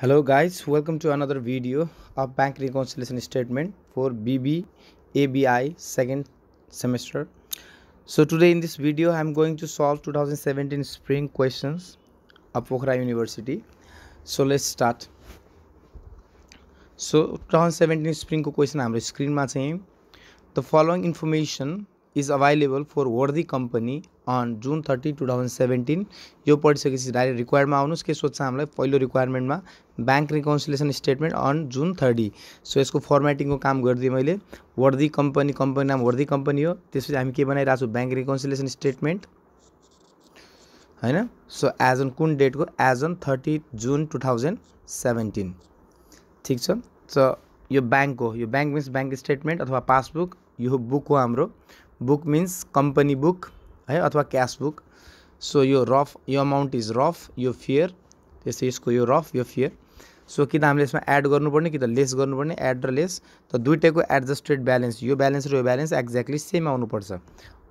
hello guys welcome to another video of bank reconciliation statement for BB ABI second semester so today in this video I'm going to solve 2017 spring questions of Pokhara University so let's start so 2017 spring को question हाम्रो screen मा चाहिँ the following information is available for worthy company on June thirty two thousand seventeen यो पढिसकेपछि direct रिक्वायरमा आउनुहोस् के सोध्छ हामीलाई पहिलो रिक्वायरमेन्टमा bank reconciliation statement on June thirty so यसको फर्मेटिङको काम गरिदिएँ मैले वर्दी कम्पनी कम्पनी नाम वर्दी कम्पनी हो त्यसपछि हामी के बनाइरहेको छौँ ब्याङ्क रिकाउन्सिलेसन स्टेटमेन्ट होइन सो एज अन कुन डेटको as on thirty June two thousand seventeen ठिक छ सो यो ब्याङ्क हो यो ब्याङ्क मिन्स ब्याङ्क स्टेटमेन्ट अथवा पासबुक यो बुक हो हाम्रो बुक मिन्स कम्पनी बुक है अथवा क्यास बुक सो यो रफ यो अमाउन्ट इज रफ यो फियर त्यस्तै यसको यो रफ यो फियर सो कि त हामीले यसमा एड गर्नुपर्ने कि त लेस गर्नुपर्ने एड र लेस त दुइटैको एडजस्टेड ब्यालेन्स यो ब्यालेन्स र यो ब्यालेन्स एक्ज्याक्टली सेम आउनुपर्छ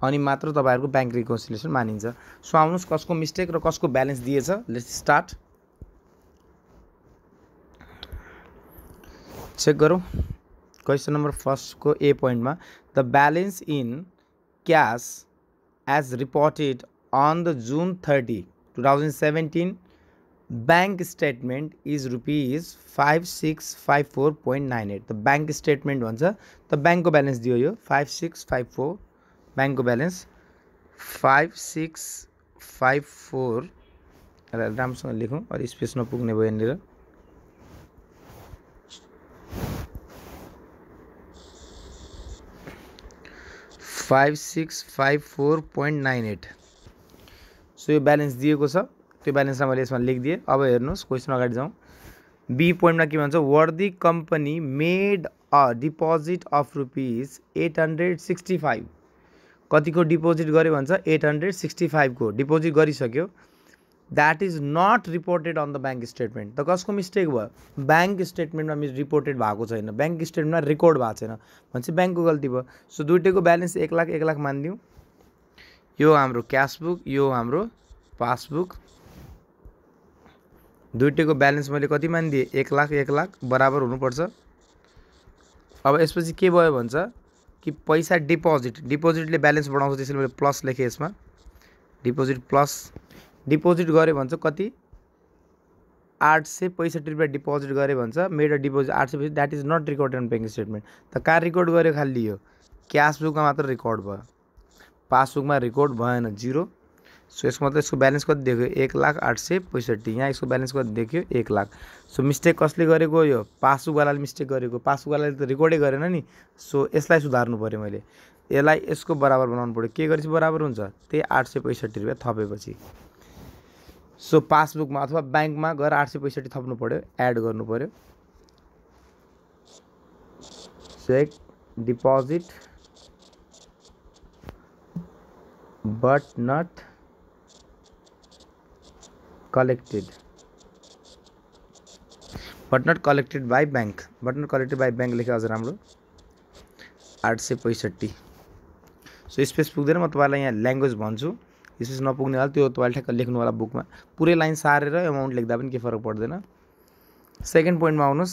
अनि मात्र तपाईँहरूको ब्याङ्क रिकन्सिलेसन मानिन्छ सो आउनुहोस् कसको मिस्टेक र कसको ब्यालेन्स दिएछ लेट्स स्टार्ट चेक गरौँ क्वेसन नम्बर फर्स्टको ए पोइन्टमा the balance in cash as reported on the June 30, 2017, bank statement is rupees 5654.98. The bank statement was the bank balance do you 5654 bank balance 5654 अरे राम सुन लिखूं और इस पेस no पुगने वो 5654 five six five four point nine eight so यो balance दिएको छ त्यो ब्यालेन्सलाई मैले यसमा लेखिदिएँ अब हेर्नुहोस् क्वेसन अगाडि जाउँ बी पोइन्टमा के भन्छ Worthy Company made a deposit of rupees eight hundred sixty five कतिको डिपोजिट गऱ्यो भन्छ एट हन्ड्रेड सिक्सटी फाइभको डिपोजिट गरिसक्यो that is not reported on the bank statement त कसको मिस्टेक भयो ब्याङ्क स्टेटमेन्टमा रिपोर्टेड भएको छैन ब्याङ्क स्टेटमेन्टमा रेकर्ड भएको छैन भनेपछि ब्याङ्कको गल्ती भयो सो दुइटैको ब्यालेन्स एक लाख एक लाख मानिदिउँ यो हाम्रो क्यासबुक यो हाम्रो पासबुक दुइटैको ब्यालेन्स मैले कति मानिदिएँ एक लाख एक लाख बराबर हुनुपर्छ अब यसपछि के भयो भन्छ कि पैसा डिपोजिट डिपोजिटले ब्यालेन्स बढाउँछ त्यसैले मैले प्लस लेखेँ यसमा डिपोजिट प्लस डिपोजिट गऱ्यो भन्छ कति आठ सय पैँसठी रुपियाँ डिपोजिट गऱ्यो भन्छ मेरो डिपोजिट आठ सय that is not record on bank statement त कहाँ रिकर्ड गऱ्यो खालि यो क्यासबुकमा मात्र रेकर्ड भयो पासबुकमा रेकर्ड भएन जिरो सो यसमा त यसको ब्यालेन्स कति देख्यो एक लाख आठ सय पैँसठी यहाँ यसको ब्यालेन्स कति देख्यो एक लाख सो मिस्टेक कसले गरेको यो पासबुकवालाले मिस्टेक गरेको पासबुकवालाले त रेकर्डै गरेन नि सो यसलाई सुधार्नु पऱ्यो मैले यसलाई यसको बराबर बनाउनु पऱ्यो के गरेपछि बराबर हुन्छ त्यही आठ सय पैँसठी रुपियाँ थपेपछि सो पासबुक में अथवा बैंक में गए आठ सौ पैंसठी थप्न पो एड कर cheque deposit but not collected but not collected by bank but not collected by bank लेखे अझ राम्रो आठ सौ पैंसठी सो स्पेस पुग्देन मैं यहाँ लैंग्वेज भू इस नपुग्ने पुग्ने वाला त्यो वाला ठ्याक्क लेख्नु बुक में पूरे लाइन सारे एमाउंट लिखा भी फरक पर्दैन सेकेन्ड पोइन्टमा में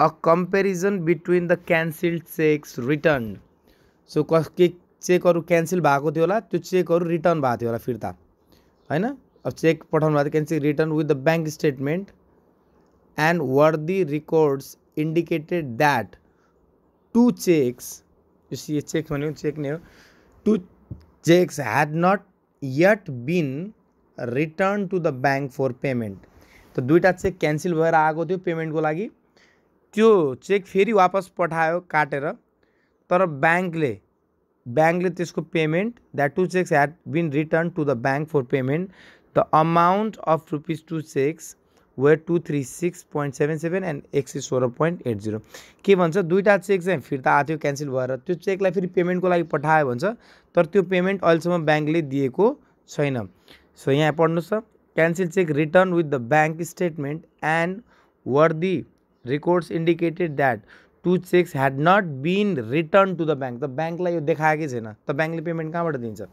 a comparison between the cancel cheques return so क चेक कैंसिल क्यान्सल तो चेक रिटर्न भाथ फिर है फिर्ता अब चेक पठान भएको cancel return with the bank statement and our records indicated that two cheques cheque cheque नहीं हो two cheques had not yet been return to the bank for payment तो दुईटा चेक कैंसिल भर आगे थे पेमेंट को लगी तो चेक फेरी वापस पठाओ काटे तर बैंक ले बैंक ले को payment that two cheques had been return to the bank for payment the amount of rupees two cheques were two three six point seven seven and एक सय सोह्र पोइन्ट एट जिरो के भन्छ दुइटा check चाहिँ फिर्ता आएको थियो क्यान्सल भएर त्यो चेकलाई फेरि पेमेन्टको लागि पठायो भन्छ तर त्यो पेमेन्ट अहिलेसम्म ब्याङ्कले दिएको छैन सो यहाँ पढ्नुहोस् त cancel cheque return with the bank statement and our the records indicated that two cheques had not been return to the bank त ब्याङ्कलाई यो देखाएकै छैन त ब्याङ्कले पेमेन्ट कहाँबाट दिन्छ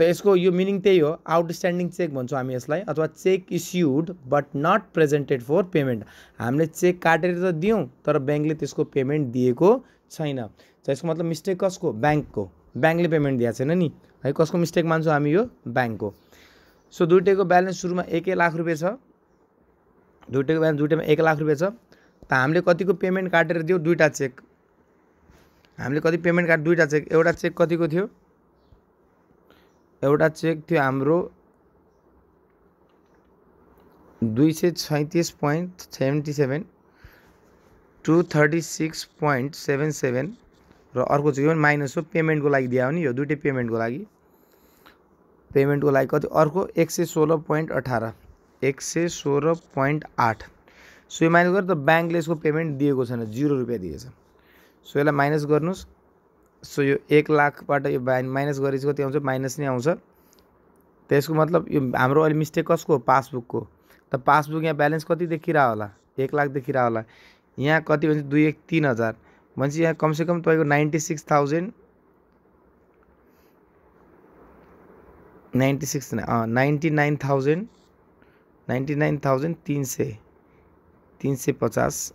त यसको यो मिनिङ त्यही हो आउटस्ट्यान्डिङ चेक भन्छौँ हामी यसलाई अथवा cheque issued but not presented for payment हामीले चेक काटेर त दियौँ तर ब्याङ्कले त्यसको पेमेन्ट दिएको छैन त यसको मतलब मिस्टेक कसको ब्याङ्कको ब्याङ्कले पेमेन्ट दिएको छैन नि है कसको मिस्टेक मान्छौँ हामी यो ब्याङ्कको सो दुइटैको ब्यालेन्स सुरुमा एकै लाख रुपियाँ छ दुइटैको ब्यालेन्स दुइटैमा एक लाख रुपियाँ छ त हामीले कतिको पेमेन्ट काटेर दियो दुइटा चेक हामीले कति पेमेन्ट काट दुईवटा चेक एउटा चेक कतिको थियो एटा चेक थी हम दुई सैंतीस point seventy seven two thirty six point seven seven रर्क अर्को माइनस हो पेमेंट को लगी दिया यो पेमेंट को लगी पेमेंट को लगी कर्क एक सौ सोलह पॉइंट अठारह एक सौ सोलह पॉइंट आठ सो ये माइनस तो बैंक ने इसको पेमेंट छैन जीरो रुपया दिए सो इस माइनस कर सो यो एक लाखबाट यो बाइन माइनस गरेपछि कति आउँछ माइनस नै आउँछ त्यसको मतलब यो हाम्रो अहिले मिस्टेक कसको हो पासबुकको त पासबुक यहाँ ब्यालेन्स कति देखिरह होला एक लाख देखिरह होला यहाँ कति भन्छ दुई एक तिन हजार भनेपछि यहाँ कमसेकम तपाईँको ninety six thousand ninety six ninety nine thousand ninety nine thousand तिन सय तिन सय पचास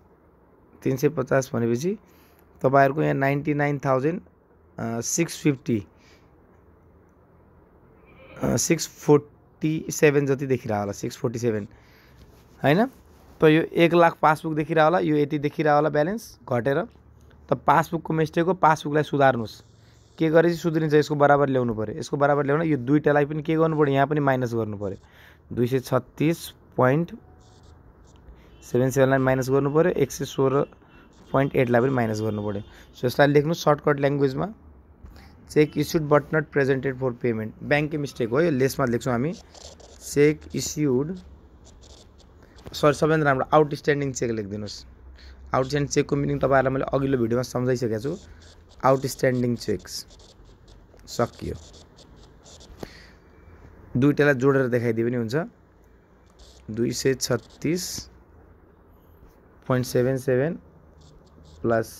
तिन सय पचास भनेपछि तपाईँहरूको यहाँ ninety nine thousand six fifty six forty seven जति देखिरह होला सिक्स फोर्टी सेभेन होइन त यो एक लाख पासबुक देखिरह होला यो यति देखिरह होला ब्यालेन्स घटेर त पासबुकको मिस्टेक हो पासबुकलाई सुधार्नुहोस् के गरेपछि सुध्रिन्छ यसको बराबर ल्याउनु पऱ्यो यसको बराबर ल्याउन यो दुइटालाई पनि के गर्नु पऱ्यो यहाँ पनि माइनस गर्नु पऱ्यो दुई सय छत्तिस पोइन्ट सेभेन सेभेनलाई माइनस गर्नु पऱ्यो एक सय सोह्र पोइन्ट एटलाई पनि माइनस गर्नु पऱ्यो सो यसलाई लेख्नु सर्टकट ल्याङ्ग्वेजमा cheque issued but not presented for payment ब्याङ्कै मिस्टेक हो यो लेसमा लेख्छौँ हामी चेक इस्युड सरी सबैभन्दा राम्रो आउटस्ट्यान्डिङ चेक लेखिदिनुहोस् आउटस्ट्यान्डिङ चेकको मिनिङ तपाईँहरूलाई मैले अघिल्लो भिडियोमा सम्झाइसकेको छु आउटस्ट्यान्डिङ चेक्स सकियो दुइटालाई जोडेर देखाइदिए पनि हुन्छ दुई सय छत्तिस पोइन्ट सेभेन सेभेन प्लस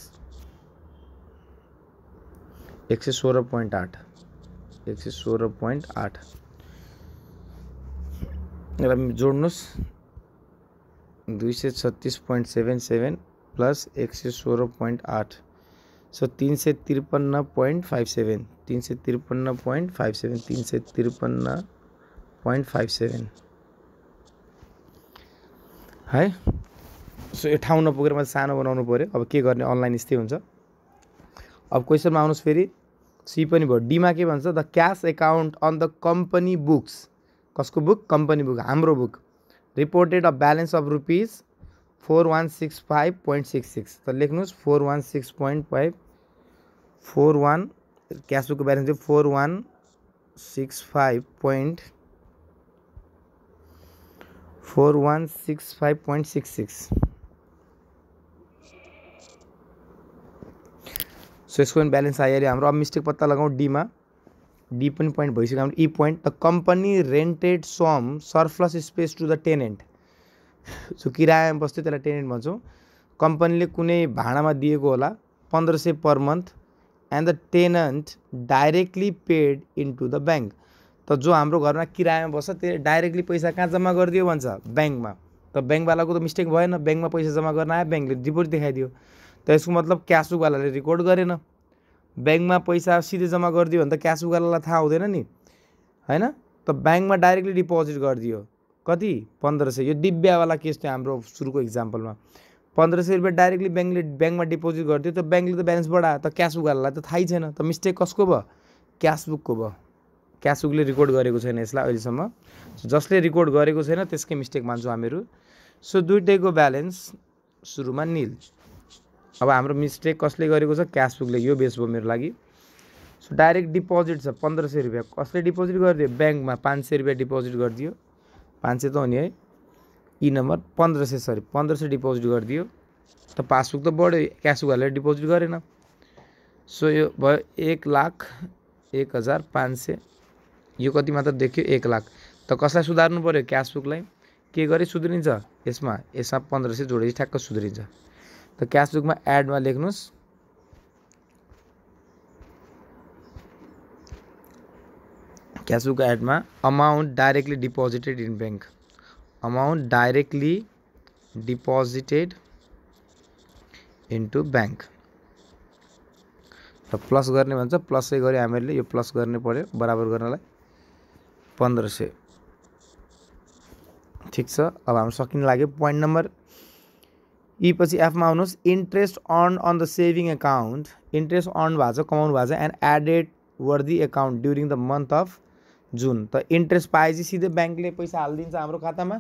एक सय सोह्र पोइन्ट आठ एक सय सोह्र पोइन्ट आठ र जोड्नुहोस् दुई सय छत्तिस पोइन्ट सेभेन सेभेन प्लस एक सय सोह्र पोइन्ट आठ सो तिन सय त्रिपन्न पोइन्ट फाइभ सेभेन तिन सय त्रिपन्न पोइन्ट फाइभ सेभेन तिन सय त्रिपन्न पोइन्ट फाइभ सेभेन है सो यो ठाउँ नपुगेर मैले सानो बनाउनु पऱ्यो अब के गर्ने अनलाइन यस्तै हुन्छ अब क्वेश्चन में आने फिर सी पनि डी में के भाषा the cash account on the company books कस को बुक कंपनी बुक हम book reported a balance of rupees four one six five point six six तो लेख्नुहोस् four one six point five four one cash book को balance four one six five point four one six five point six six so यसको पनि balance आइहाल्यो हाम्रो अब mistake पत्ता लगाउँ डीमा डी पनि पोइन्ट भइसक्यो हाम्रो E point the company rented some surplus space to the tenant so किरायामा बस्थ्यो त्यसलाई टेनेन्ट भन्छौँ कम्पनीले कुनै भाडामा दिएको होला पन्ध्र सय per month and the tenant directly paid in to the bank त जो हाम्रो घरमा किरायामा बस्छ त्यो डाइरेक्टली पैसा कहाँ जम्मा गरिदियो भन्छ ब्याङ्कमा त ब्याङ्कवालाको त मिस्टेक भएन ब्याङ्कमा पैसा जम्मा गर्न आयो ब्याङ्कले डिपोजिट देखाइदियो त यसको मतलब क्यासुकवालाले रेकर्ड गरेन ब्याङ्कमा पैसा सिधै जम्मा गरिदियो भने त क्यासुकवालालाई थाहा हुँदैन नि होइन त ब्याङ्कमा डाइरेक्टली डिपोजिट गरिदियो कति पन्ध्र सय यो डिब्यावाला केस थियो हाम्रो सुरुको इक्जाम्पलमा पन्ध्र सय रुपियाँ डाइरेक्टली ब्याङ्कले ब्याङ्कमा डिपोजिट गरिदियो त ब्याङ्कले त ब्यालेन्स बढायो त क्यासबुकहरूलाई त थाहै छैन त मिस्टेक कसको भयो क्यासबुकको भयो क्यासबुकले रेकर्ड गरेको छैन यसलाई अहिलेसम्म जसले रेकर्ड गरेको छैन त्यसकै मिस्टेक मान्छौँ हामीहरू सो दुइटैको ब्यालेन्स सुरुमा निल अब हाम्रो मिस्टेक कसले गरेको छ क्यासबुकले यो बेस मेरो लागि सो डाइरेक्ट डिपोजिट छ पन्ध्र सय रुपियाँ कसले डिपोजिट गरिदियो ब्याङ्कमा पाँच सय रुपियाँ डिपोजिट गरिदियो पाँच सय त हो नि है यी e नम्बर पन्ध्र सय सरी पन्ध्र सय डिपोजिट गरिदियो त पासबुक त बढ्यो क्यासबुकहरूले डिपोजिट गरेन सो यो भयो एक लाख एक हजार पाँच सय यो कति मात्र देख्यो एक लाख त कसलाई सुधार्नु पऱ्यो क्यासबुकलाई के गरी सुध्रिन्छ यसमा यसमा पन्ध्र सय जोडेपछि ठ्याक्क सुध्रिन्छ तो में में क्यासबुकमा एडमा लेख्नुहोस् एड में amount directly deposited in bank amount directly deposited in to bank plus करने प्लस प्लसै गऱ्यो हामीहरूले यो प्लस करने पऱ्यो बराबर करना पंद्रह सौ ठीक अब हम सकिन लगे पॉइंट नंबर यी पछि एफमा आउनुहोस् interest earn on the saving account interest earn भएको छ कमाउनु भएको छ एन्ड एडेड वर the account during the month of June त इन्ट्रेस्ट पाएपछि सिधै ब्याङ्कले पैसा हालिदिन्छ हाम्रो खातामा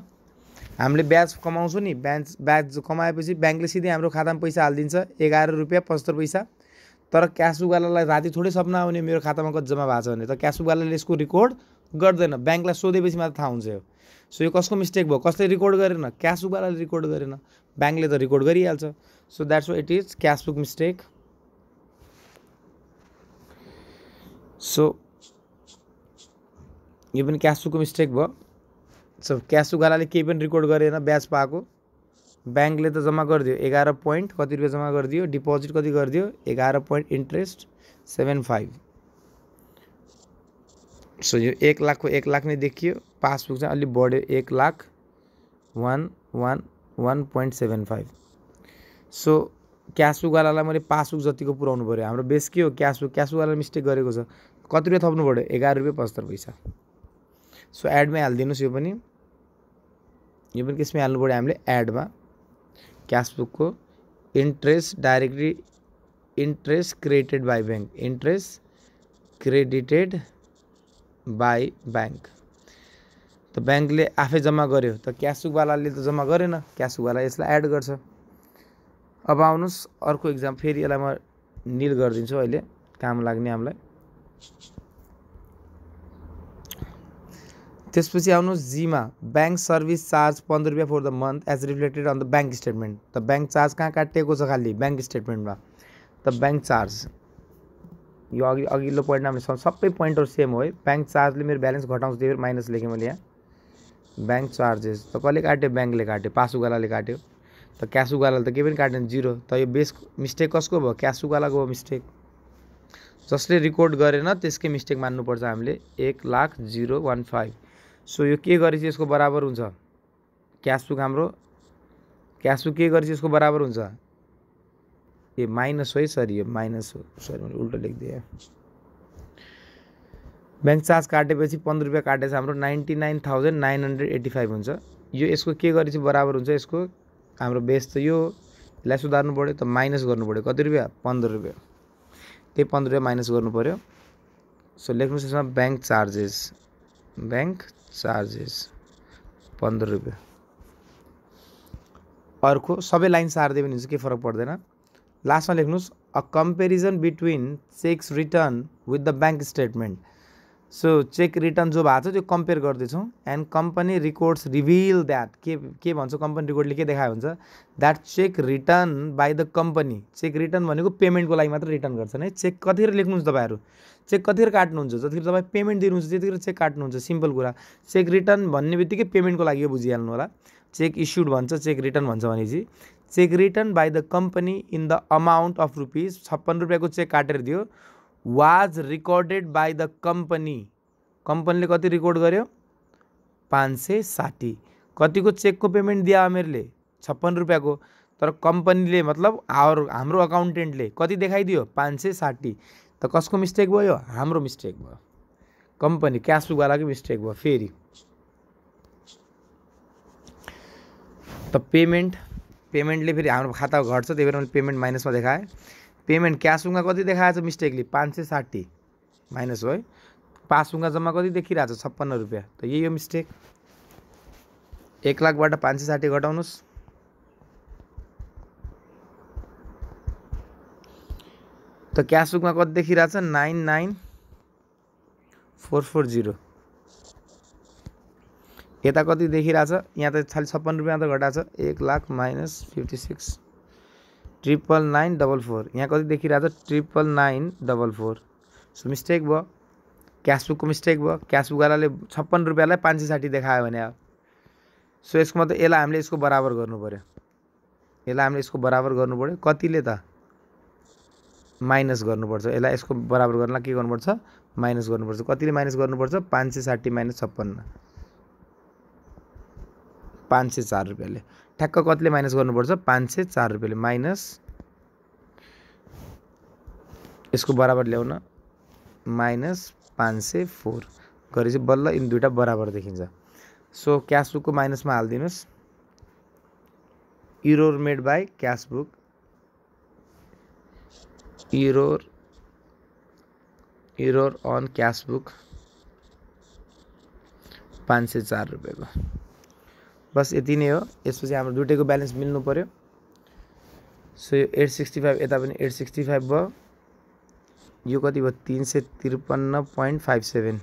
हामीले ब्याज कमाउँछौँ नि ब्याज ब्याज कमाएपछि ब्याङ्कले सिधै हाम्रो खातामा पैसा हालिदिन्छ एघार रुपियाँ पचहत्तर पैसा तर क्यासुवालालाई राति थोरै सपना आउने मेरो खातामा कति जम्मा भएको छ भने त क्यासुवालाले यसको रेकर्ड गर्दैन ब्याङ्कलाई सोधेपछि मात्र थाहा हुन्छ यो सो यो कसको मिस्टेक भयो कसले रेकर्ड गरेन क्यास बुकवालाले रेकर्ड गरेन ब्याङ्कले त रेकर्ड गरिहाल्छ सो द्याट्स वा it is cash mistake so यो पनि क्यास मिस्टेक भयो सो क्यास उगालाले केही पनि रेकर्ड गरेन ब्याज पाएको ब्याङ्कले त जम्मा गरिदियो एघार पोइन्ट कति रुपियाँ जम्मा गरिदियो डिपोजिट कति गरिदियो एघार point interest seven five so यो एक लाखको एक लाख नै देखियो पासबुक चाहिँ अलिक बढ्यो एक lakh one one one point seven five so क्यासबुकवालालाई मैले पासबुक जतिको पुऱ्याउनु पऱ्यो हाम्रो बेस के हो क्यासबुक क्यासबुकवाला मिस्टेक गरेको छ कति रुपियाँ थप्नु पऱ्यो एघार रुपियाँ पचहत्तर पैसा सो एडमै हालिदिनुहोस् यो पनि यो पनि केसमै हाल्नु पऱ्यो हामीले एडमा क्यासबुकको interest directly interest created by bank interest credited by bank त ब्याङ्कले आफै जम्मा गर्यो त क्यासुकवालाले त जम्मा गरेन क्यासुकवाला यसलाई एड गर्छ अब आउनुहोस् अर्को इक्जाम फेरि यसलाई म निल गरिदिन्छु अहिले काम लाग्ने हामीलाई त्यसपछि आउनुहोस् जीमा ब्याङ्क सर्भिस चार्ज पन्ध्र रुपियाँ for the month as reflected on the bank statement त ब्याङ्क चार्ज कहाँ काटिएको छ खालि ब्याङ्क स्टेटमेन्टमा त ब्याङ्क चार्ज यो अघि अघिल्लो पोइन्ट हामीले सबै पोइन्टहरू सेम हो है ब्याङ्क चार्जले मेरो ब्यालेन्स घटाउँछ त्यही भएर माइनस लेखेँ मैले यहाँ ब्याङ्क चार्जेस त कसले काट्यो ब्याङ्कले काट्यो पासुगालाले काट्यो त क्यासुगालाले त केही पनि काटेन जिरो त यो बेस मिस्टेक कसको भयो क्यासुगालाको भयो मिस्टेक जसले रिकर्ड गरेन त्यसकै मिस्टेक मान्नुपर्छ हामीले एक lakh zero one five so यो के गरेपछि यसको बराबर हुन्छ क्यासुक हाम्रो क्यासुक के गरेपछि यसको बराबर हुन्छ ए माइनस हो है सरी यो माइनस हो सरी मैले उल्टो लेखिदिएँ ब्याङ्क चार्ज काटेपछि पन्ध्र रुपियाँ काटेछ हाम्रो ninety nine thousand nine hundred eighty five हुन्छ यो यसको के गरेपछि बराबर हुन्छ यसको हाम्रो बेस त यो यसलाई सुधार्नु पऱ्यो त माइनस गर्नु पऱ्यो कति रुपियाँ पन्ध्र रुपियाँ त्यही पन्ध्र रुपियाँ माइनस गर्नु पऱ्यो सो लेख्नुहोस् यसमा ब्याङ्क चार्जेस ब्याङ्क चार्जेस पन्ध्र रुपियाँ अर्को सबै लाइन सारिदियो भने चाहिँ केही फरक पर्दैन लास्टमा लेख्नुहोस् a comparison between cheques return with the bank statement so cheque return जो भएको छ त्यो कम्पेयर गर्दैछौँ and company records reveal that के के भन्छ कम्पनी रिकोर्डले के देखायो हुन्छ that cheque return by the company cheque return भनेको पेमेन्टको लागि मात्र रिटर्न गर्छन् है चेक कतिखेर लेख्नुहुन्छ तपाईँहरू चेक कतिखेर काट्नुहुन्छ जतिखेर तपाईँ पेमेन्ट दिनुहुन्छ त्यतिखेर चेक काट्नुहुन्छ सिम्पल कुरा चेक रिटर्न भन्ने बित्तिकै पेमेन्टको लागि बुझिहाल्नु होला चेक इस्युड भन्छ चेक रिटर्न भन्छ भनेपछि cheque return by the company in the amount of rupees छप्पन रुपियाँको चेक काटेर दियो was recorded by the company कम्पनीले कति रेकर्ड गर्यो पाँच सय साठी कतिको चेकको पेमेन्ट दियो आमेरले छप्पन रुपियाँको तर कम्पनीले मतलब आवर हाम्रो अकाउन्टेन्टले कति देखाइदियो पाँच सय साठी त कसको मिस्टेक भयो हाम्रो मिस्टेक भयो कम्पनी क्यास बुकवालाकै मिस्टेक भयो फेरि त पेमेन्ट पेमेन्टले फेरि हाम्रो खाता घट्छ त्यही भएर मैले पेमेन्ट माइनसमा देखाएँ पेमेन्ट क्यासुङमा कति देखाएछ मिस्टेकली पाँच सय साठी माइनस हो है पासुङमा जम्मा कति देखिरहेको छ छप्पन्न रुपियाँ त यही हो मिस्टेक एक लाखबाट पाँच सय साठी घटाउनुहोस् त क्यासबुकमा कति देखिरहेछ nine nine four four zero यता कति देखिरहेछ यहाँ त खालि छप्पन्न रुपियाँ त घटाएको छ एक lakh minus fifty six triple nine double four यहाँ कति देखिरहेछ triple nine double four so mistake भयो क्यासबुकको मिस्टेक भयो क्यासबुकवालाले छप्पन्न रुपियाँलाई पाँच सय साठी देखायो भने अब सो यसको मतलब यसलाई हामीले यसको बराबर गर्नु पऱ्यो यसलाई हामीले यसको बराबर गर्नु पऱ्यो कतिले त माइनस गर्नुपर्छ यसलाई यसको बराबर गर्नलाई के गर्नुपर्छ माइनस गर्नुपर्छ कतिले माइनस गर्नुपर्छ पाँच सय साठी माइनस छप्पन्न पाँच सय चार रुपियाँले ठ्याक्क कतिले माइनस गर्नुपर्छ पाँच सय चार रुपियाँले माइनस यसको बराबर ल्याउन माइनस पाँच सय फोर गरेपछि बल्ल यिनी दुइटा बराबर देखिन्छ सो क्यास बुकको माइनसमा हालिदिनुहोस् error made by cash book error error on cash book पाँच सय चार रुपियाँको बस ये नहीं हो हम दुटे को ब्यालेन्स मिलने पो सो ये एट सिक्सटी फाइव ये एट सिक्सटी भो भयो यो कति भयो तिन सय त्रिपन्न point five seven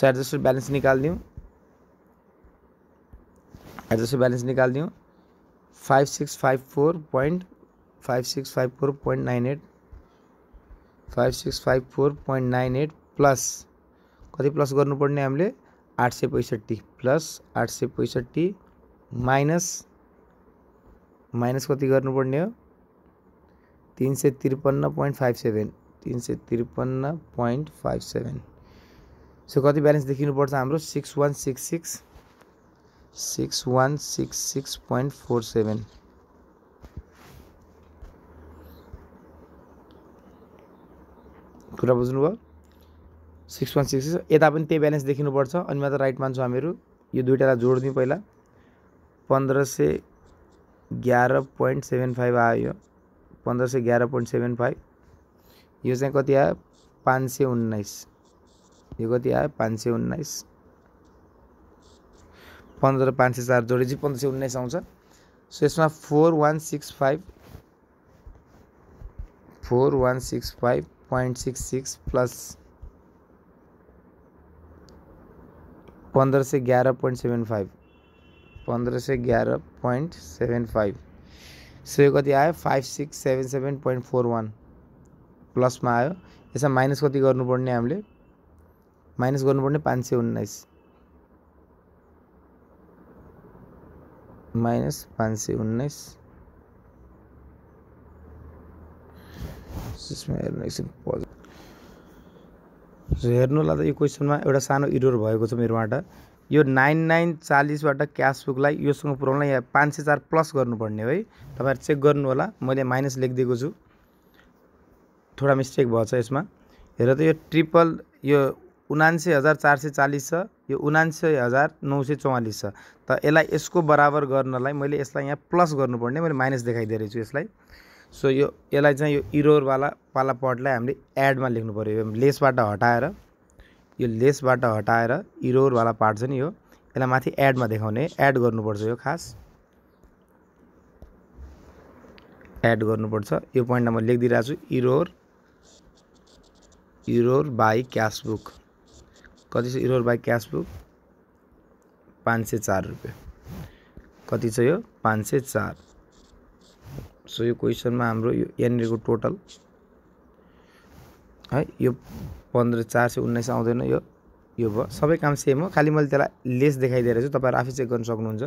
so adjust दूँ निकालिदिउँ एडजस्ट निकाल दूँ five six five four point five six five four point nine eight five six five four point nine eight plus कति प्लस पड़ने हमें आठ सौ पैंसठ प्लस आठ सौ पैंसठ माइनस माइनस कति कर तीन सौ तिरपन्न त्रिपन्न फाइव फाइभ तीन सौ तिरपन्न त्रिपन्न फाइव सेवेन सो कति ब्यालेन्स देख हम six one six six six one six six point four seven कुरा बुझ्भ सिक्स वान सिक्स सिक्स यता पनि त्यही ब्यालेन्स देखिनुपर्छ अनि मात्र राइट मान्छौँ हामीहरू यो दुइटालाई जोडिदिउँ पहिला पन्ध्र सय एघार पोइन्ट सेभेन फाइभ आयो पन्ध्र सय एघार पोइन्ट सेभेन फाइभ यो चाहिँ कति आयो पाँच सय उन्नाइस यो कति आयो पाँच सय उन्नाइस पन्ध्र र पाँच सय चार जोडेपछि पन्ध्र सय उन्नाइस आउँछ सो यसमा four one six five four one six five point six six plus पंद्रह से ग्यारह पॉइंट सेवन फाइव पंद्रह से ग्यारह पॉइंट सेवन फाइव से कति आए five six seven seven point four one plus में आयो इस माइनस कति पड़ने हमें माइनस पड़ने पाँच सौ उन्नाइस माइनस पाँच सौ उन्नाइस इसमें हेर्नु होला त यो क्वेसनमा एउटा सानो इरोर भएको छ मेरोबाट यो नाइन नाइन चालिसबाट क्यासबुकलाई योसँग पुऱ्याउनलाई यहाँ पाँच सय चार प्लस गर्नुपर्ने है तपाईँहरू चेक गर्नु होला मैले माइनस लेखिदिएको छु थोडा मिस्टेक भएछ यसमा हेर त यो ट्रिपल यो उनान्से हजार चार सय चालिस छ यो उनान्सय हजार नौ सय चौवालिस छ त यसलाई यसको बराबर गर्नलाई मैले यसलाई यहाँ प्लस गर्नुपर्ने मैले माइनस देखाइदिएको छु यसलाई सो यो यसलाई चाहिँ यो इरोरवाला वाला पटलाई हामीले एडमा लेख्नु पऱ्यो यो लेसबाट हटाएर यो लेसबाट हटाएर इरोरवाला पार्ट छ नि यो यसलाई माथि एडमा देखाउने एड गर्नुपर्छ यो खास एड गर्नुपर्छ यो पोइन्टमा म लेखिदिइरहेको छु error error by cash book कति छ इरोर बाई क्यास बुक पाँच सय चार रुपियाँ कति छ यो पाँच सय चार सो यो क्वेसनमा हाम्रो यो यहाँनिरको टोटल है यो पन्ध्र चार सय उन्नाइस आउँदैन यो यो भयो सबै काम सेम हो खालि मैले त्यसलाई लेस देखाइदिएर चाहिँ तपाईँहरू आफै चेक गर्न सक्नुहुन्छ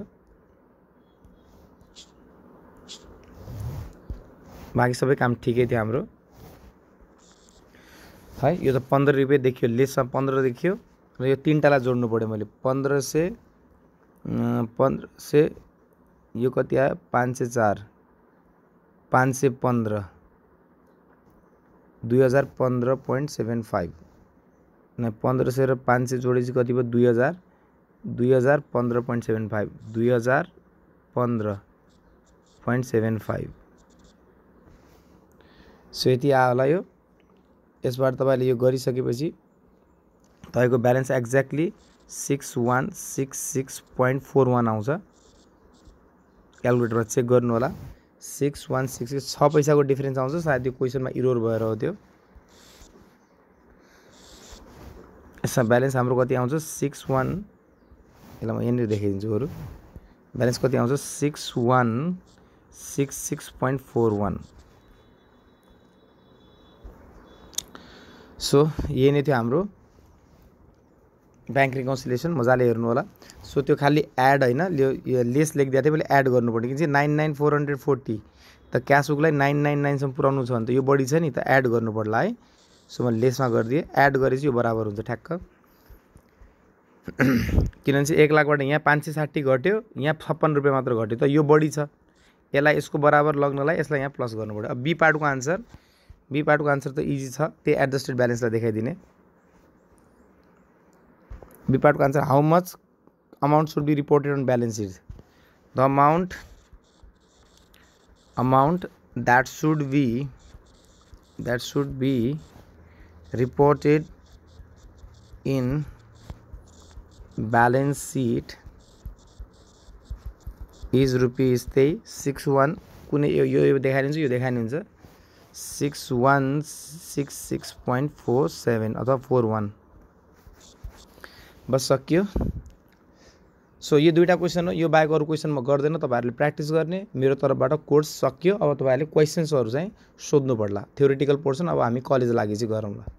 बाँकी सबै काम ठिकै थियो हाम्रो है यो त पन्ध्र रुपियाँ देखियो लेसमा पन्ध्र देखियो र यो तिनवटालाई जोड्नु पऱ्यो मैले पन्ध्र सय पन्ध्र सय यो कति आयो पाँच सय चार पाँच सय पन्ध्र दुई हजार पन्ध्र पोइन्ट सेभेन फाइभ न पन्ध्र सय र पाँच सय जोडेपछि कति भयो दुई हजार दुई हजार पन्ध्र पोइन्ट सेभेन फाइभ दुई हजार पन्ध्र पोइन्ट सेभेन फाइभ सो यति आयो होला यो यसबाट तपाईँले यो गरिसकेपछि तपाईँको balance exactly six one six six point four one आउँछ क्यालकुलेटरमा चेक गर्नु होला सिक्स वान सिक्स छ पैसाको डिफरेन्स आउँछ सायद त्यो क्वेसनमा इरोर भएर हो त्यो यसमा ब्यालेन्स हाम्रो कति आउँछ सिक्स वान यसलाई म यहाँनिर देखाइदिन्छु बरु ब्यालेन्स कति आउँछ six one six six point four one so यही नै थियो हाम्रो ब्याङ्क रिकन्सिलेसन मजाले हेर्नु होला सो त्यो खालि एड होइन यो लेस लेखिदिएको थियो मैले एड गर्नुपर्ने किन चाहिँ nine nine four hundred forty त क्यासबुकलाई नाइन नाइन नाइनसम्म पुऱ्याउनु छ भने त यो बढी छ नि त एड गर्नु पर्ला है सो मैले लेसमा गरिदिएँ एड गरेपछि यो बराबर हुन्छ ठ्याक्क किनभने एक लाखबाट यहाँ पाँच सय साठी घट्यो यहाँ छप्पन रुपियाँ मात्र घट्यो त यो बढी छ यसलाई यसको बराबर लग्नलाई यसलाई यहाँ प्लस गर्नु पऱ्यो अब बी पार्टको आन्सर बी पार्टको आन्सर त इजी छ त्यही एडजस्टेड ब्यालेन्सलाई देखाइदिने बी पार्टको answer how much amount should be reported on balance sheet the amount amount that should be that should be reported in balance sheet is rupees. त्यही six one. कुनै यो यो देखाइदिन्छु यो देखाइदिन्छ six one six four seven. Point four one. बस so यो दुईवटा क्वेसन हो यो बाहेक अरू क्वेसन म गर्दैन तपाईँहरूले प्र्याक्टिस गर्ने मेरो तर्फबाट कोर्स सकियो अब तपाईँहरूले क्वेसन्सहरू चाहिँ सोध्नु पर्ला थ्योरिटिकल पोर्सन अब हामी कलेज लागि चाहिँ गरौँला